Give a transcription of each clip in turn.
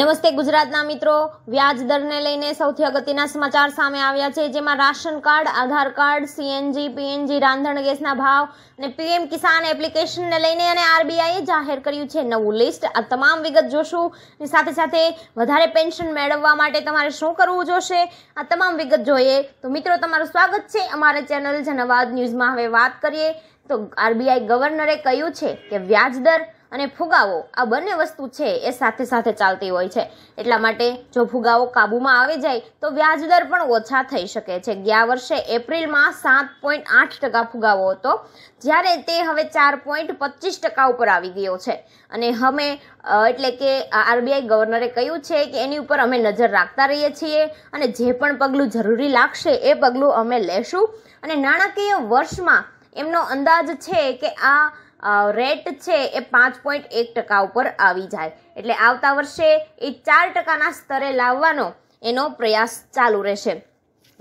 નમસ્તે ગુજરાતના મિત્રો વ્યાજ દરને લઈને સૌથી અગત્યના સમાચાર સામે આવ્યા છે જેમાં ration card Aadhaar card CNG PNG રાંધણ ગેસના ભાવ અને પીએમ કિસાન એપ્લિકેશનને લઈને અને આરબીઆઈએ જાહેર કર્યું છે નવું લિસ્ટ આ તમામ વિગત જોશું સાથે સાથે વધારે પેન્શન મેળવવા માટે તમારે શું કરવું જોશે આ તમામ વિગત જોઈએ તો મિત્રો તમારું સ્વાગત છે અમારા ચેનલ જનવાદ ન્યૂઝમાં હવે વાત કરીએ તો આરબીઆઈ ગવર્નરે કહ્યું છે કે વ્યાજ દર અને ફુગાવો આ બંને વસ્તુ છે એ સાથે સાથે ચાલતી હોય છે એટલા માટે જો ફુગાવો કાબૂમાં આવી જાય તો વ્યાજદર પણ ઓછા થઈ શકે છે ગયા વર્ષે એપ્રિલમાં સાત પોઈન્ટ આઠ ટકા ફુગાવો હતો જ્યારે તે હવે ચાર પોઈન્ટ પચીસ ટકા ઉપર આવી ગયો છે અને અમે એટલે કે આરબીઆઈ ગવર્નરે કહ્યું છે કે એની ઉપર અમે નજર રાખતા રહીએ છીએ અને જે પણ પગલું જરૂરી લાગશે એ પગલું અમે લેશું અને નાણાકીય વર્ષમાં એમનો અંદાજ છે કે આ રેટ છે એ પાંચ પોઈન્ટ એક ટકા ઉપર આવી જાય એટલે આવતા વર્ષે એ ચાર ટકાના સ્તરે લાવવાનો એનો પ્રયાસ ચાલુ રહેશે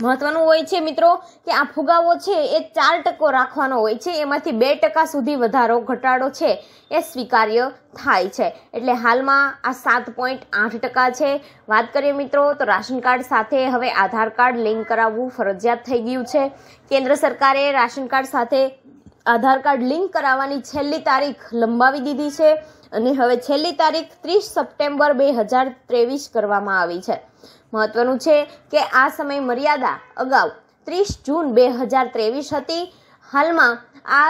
મહત્વનું હોય છે મિત્રો કે આ ફુગાવો છે એ ચાર ટકો રાખવાનો હોય છે એમાંથી બે ટકા સુધી વધારો ઘટાડો છે એ સ્વીકાર્ય થાય છે એટલે હાલમાં આ સાત પોઈન્ટ આઠ ટકા છે વાત કરીએ મિત્રો તો રાશન કાર્ડ સાથે હવે આધાર કાર્ડ લિંક કરાવવું ફરજિયાત થઈ ગયું છે કેન્દ્ર સરકારે રાશન કાર્ડ સાથે આધાર કાર્ડ લિંક કરાવવાની છેલ્લી તારીખ લંબાવી દીધી છે અને હવે છેલ્લી તારીખ ત્રીસ સપ્ટેમ્બર બે હજાર ત્રેવીસ કરવામાં આવી છે મહત્વનું છે કે આ સમય મર્યાદા અગાઉ ત્રીસ જૂન બે હજાર ત્રેવીસ હતી હાલમાં આ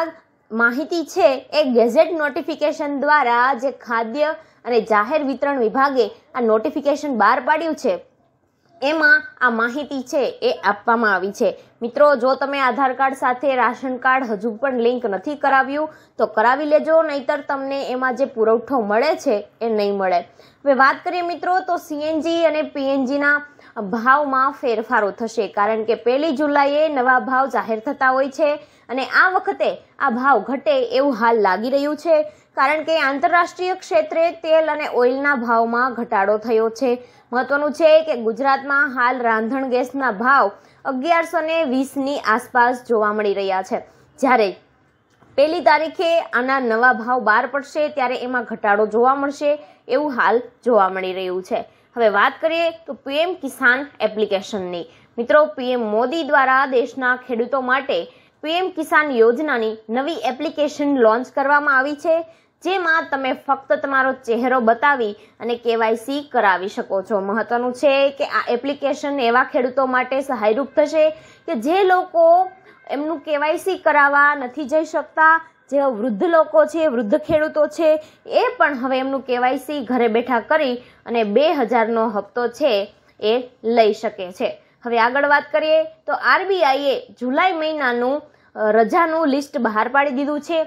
માહિતી છે એ ગેઝેટ નોટિફિકેશન દ્વારા જે ખાદ્ય અને જાહેર વિતરણ વિભાગે આ નોટિફિકેશન બહાર પાડ્યું છે એમાં આ માહિતી છે એ આપવામાં આવી છે મિત્રો જો તમે આધાર કાર્ડ સાથે રાશન કાર્ડ હજુ પણ લિંક નથી કરાવ્યું તો કરાવી લેજો નહીતર તમને એમાં જે પુરવઠો મળે છે એ નહીં મળે હવે વાત કરીએ મિત્રો તો સીએનજી અને પીએનજીના ભાવમાં ફેરફારો થશે કારણ કે પહેલી જુલાઈએ નવા ભાવ જાહેર થતા હોય છે અને આ વખતે આ ભાવ ઘટે એવું હાલ લાગી રહ્યું છે કારણ કે આંતરરાષ્ટ્રીય ક્ષેત્રે તેલ અને ઓઇલના ભાવમાં ઘટાડો થયો છે મહત્વનું છે કે ગુજરાતમાં હાલ રાંધણ ગેસના ભાવ અગિયારસો ને વીસની આસપાસ જોવા મળી રહ્યા છે જ્યારે પહેલી તારીખે આના નવા ભાવ બહાર પડશે ત્યારે એમાં ઘટાડો જોવા મળશે એવું હાલ જોવા મળી રહ્યું છે હવે વાત કરીએ તો પીએમ કિસાન એપ્લિકેશનની મિત્રો પીએમ મોદી દ્વારા દેશના ખેડૂતો માટે પીએમ કિસાન યોજનાની નવી એપ્લિકેશન લોન્ચ કરવામાં આવી છે જેમાં તમે ફક્ત તમારો ચહેરો બતાવી અને કેવાયસી કરાવી શકો છો મહત્વનું છે કે આ એપ્લિકેશન એવા ખેડૂતો માટે સહાયરૂપ થશે કે જે લોકો એમનું કેવાયસી કરાવવા નથી જઈ શકતા જે વૃદ્ધ લોકો છે વૃદ્ધ ખેડૂતો છે એ પણ હવે એમનું કેવાયસી ઘરે બેઠા કરી અને બે હજારનો હપ્તો છે એ લઈ શકે છે હવે આગળ વાત કરીએ તો આરબીઆઈએ જુલાઈ મહિનાનું રજાનું લિસ્ટ બહાર પાડી દીધું છે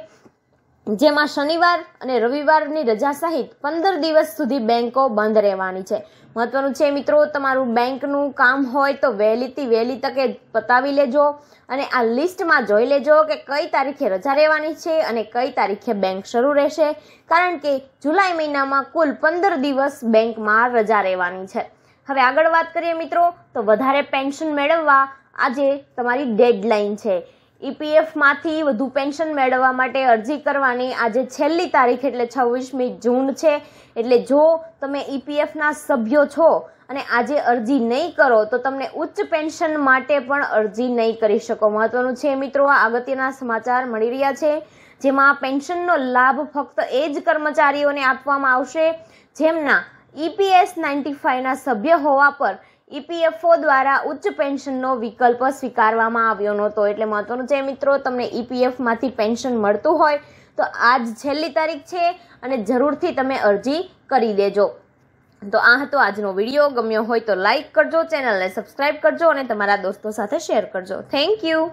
જેમાં શનિવાર અને રવિવારની રજા સહિત પંદર દિવસ સુધી બેન્કો બંધ રહેવાની છે મહત્વનું છે મિત્રો તમારું બેંકનું કામ હોય તો વહેલીથી વહેલી તકે પતાવી લેજો અને આ લિસ્ટમાં જોઈ લેજો કે કઈ તારીખે રજા રહેવાની છે અને કઈ તારીખે બેંક શરૂ રહેશે કારણ કે જુલાઈ મહિનામાં કુલ પંદર દિવસ બેંકમાં રજા રહેવાની છે હવે આગળ વાત કરીએ મિત્રો તો વધારે પેન્શન મેળવવા આજે તમારી ડેડલાઇન છે ઈપીએફમાંથી e વધુ પેન્શન મેળવવા માટે અરજી કરવાની આજે છેલ્લી તારીખ એટલે છવ્વીસમી જૂન છે એટલે જો તમે ઈપીએફના e સભ્યો છો અને આજે અરજી નહીં કરો તો તમને ઉચ્ચ પેન્શન માટે પણ અરજી નહીં કરી શકો મહત્વનું છે મિત્રો આ અગત્યના સમાચાર મળી રહ્યા છે જેમાં પેન્શનનો લાભ ફક્ત એ જ કર્મચારીઓને આપવામાં આવશે જેમના ઈપીએસ નાઇન્ટી ફાઇવના સભ્ય હોવા પર ઈપીએફઓ દ્વારા ઉચ્ચ પેન્શનનો વિકલ્પ સ્વીકારવામાં આવ્યો નહોતો એટલે મહત્વનું છે મિત્રો તમને ઈપીએફમાંથી પેન્શન મળતું હોય તો આજ છેલ્લી તારીખ છે અને જરૂરથી તમે અરજી કરી દેજો તો આ હતો આજનો વિડીયો ગમ્યો હોય તો લાઇક કરજો ચેનલને સબસ્ક્રાઈબ કરજો અને તમારા દોસ્તો સાથે શેર કરજો થેન્ક યુ